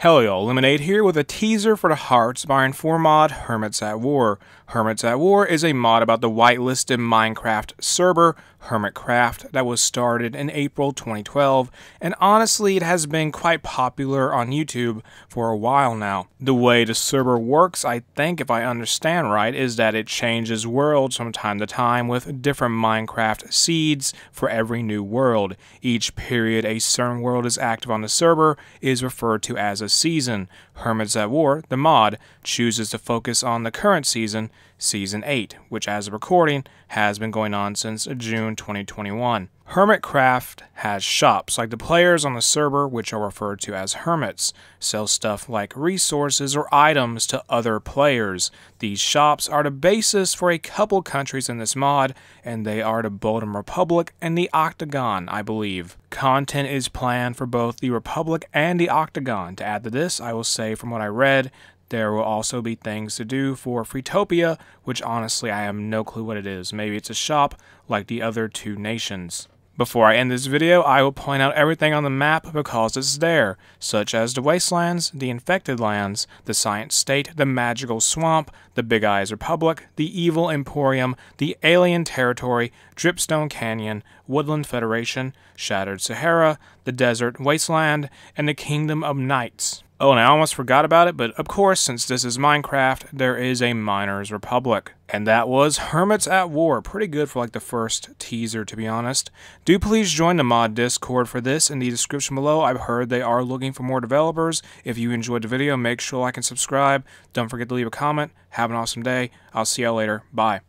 Helio Lemonade here with a teaser for the Hearts by 4 mod Hermits at War. Hermits at War is a mod about the whitelisted Minecraft server Hermitcraft that was started in April 2012, and honestly it has been quite popular on YouTube for a while now. The way the server works, I think if I understand right, is that it changes worlds from time to time with different Minecraft seeds for every new world. Each period a certain world is active on the server is referred to as a season, Hermits at War, the mod, chooses to focus on the current season, Season 8, which as a recording has been going on since June 2021. Hermitcraft has shops, like the players on the server, which are referred to as hermits, sell stuff like resources or items to other players. These shops are the basis for a couple countries in this mod, and they are the Bolden Republic and the Octagon, I believe. Content is planned for both the Republic and the Octagon. To add to this, I will say from what I read, there will also be things to do for Freetopia, which honestly I have no clue what it is. Maybe it's a shop like the other two nations. Before I end this video, I will point out everything on the map because it's there, such as the Wastelands, the Infected Lands, the Science State, the Magical Swamp, the Big Eyes Republic, the Evil Emporium, the Alien Territory, Dripstone Canyon, Woodland Federation, Shattered Sahara, the Desert Wasteland, and the Kingdom of Knights. Oh, and I almost forgot about it, but of course, since this is Minecraft, there is a Miners Republic. And that was Hermits at War. Pretty good for like the first teaser, to be honest. Do please join the mod Discord for this in the description below. I've heard they are looking for more developers. If you enjoyed the video, make sure like and subscribe. Don't forget to leave a comment. Have an awesome day. I'll see y'all later. Bye.